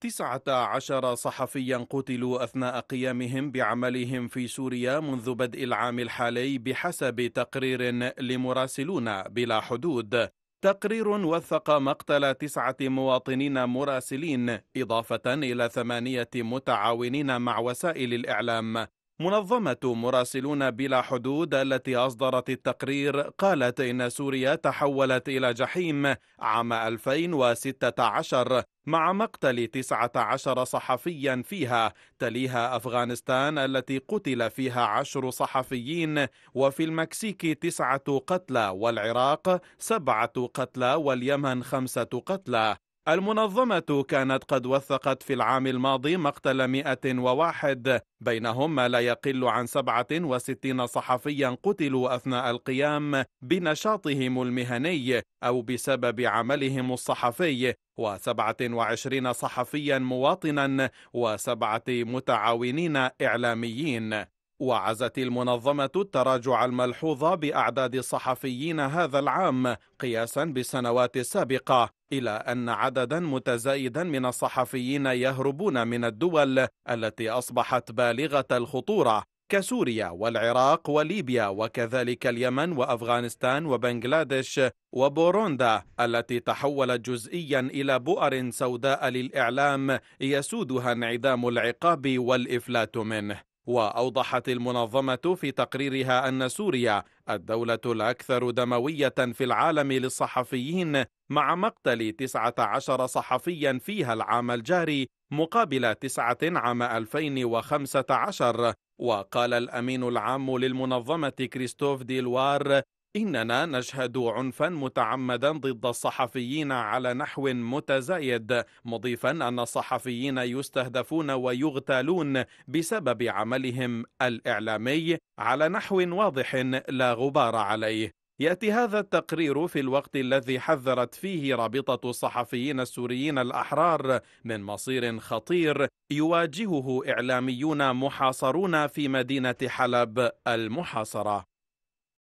تسعة عشر صحفيا قتلوا أثناء قيامهم بعملهم في سوريا منذ بدء العام الحالي بحسب تقرير لمراسلون بلا حدود تقرير وثق مقتل تسعة مواطنين مراسلين إضافة إلى ثمانية متعاونين مع وسائل الإعلام منظمة مراسلون بلا حدود التي أصدرت التقرير قالت إن سوريا تحولت إلى جحيم عام 2016 مع مقتل 19 صحفيا فيها تليها أفغانستان التي قتل فيها عشر صحفيين وفي المكسيك تسعة قتلى والعراق سبعة قتلى واليمن خمسة قتلى المنظمة كانت قد وثقت في العام الماضي مقتل 101 بينهم ما لا يقل عن 67 صحفيا قتلوا أثناء القيام بنشاطهم المهني أو بسبب عملهم الصحفي و27 صحفيا مواطنا وسبعة متعاونين إعلاميين وعزت المنظمة التراجع الملحوظ بأعداد الصحفيين هذا العام قياسا بالسنوات السابقة إلى أن عددا متزايدا من الصحفيين يهربون من الدول التي أصبحت بالغة الخطورة كسوريا والعراق وليبيا وكذلك اليمن وأفغانستان وبنغلاديش وبوروندا التي تحولت جزئيا إلى بؤر سوداء للإعلام يسودها انعدام العقاب والإفلات منه وأوضحت المنظمة في تقريرها أن سوريا الدولة الأكثر دموية في العالم للصحفيين مع مقتل 19 صحفيا فيها العام الجاري مقابل 9 عام 2015 وقال الأمين العام للمنظمة كريستوف ديلوار إننا نشهد عنفا متعمدا ضد الصحفيين على نحو متزايد مضيفا أن الصحفيين يستهدفون ويغتالون بسبب عملهم الإعلامي على نحو واضح لا غبار عليه ياتي هذا التقرير في الوقت الذي حذرت فيه رابطه الصحفيين السوريين الاحرار من مصير خطير يواجهه اعلاميون محاصرون في مدينه حلب المحاصره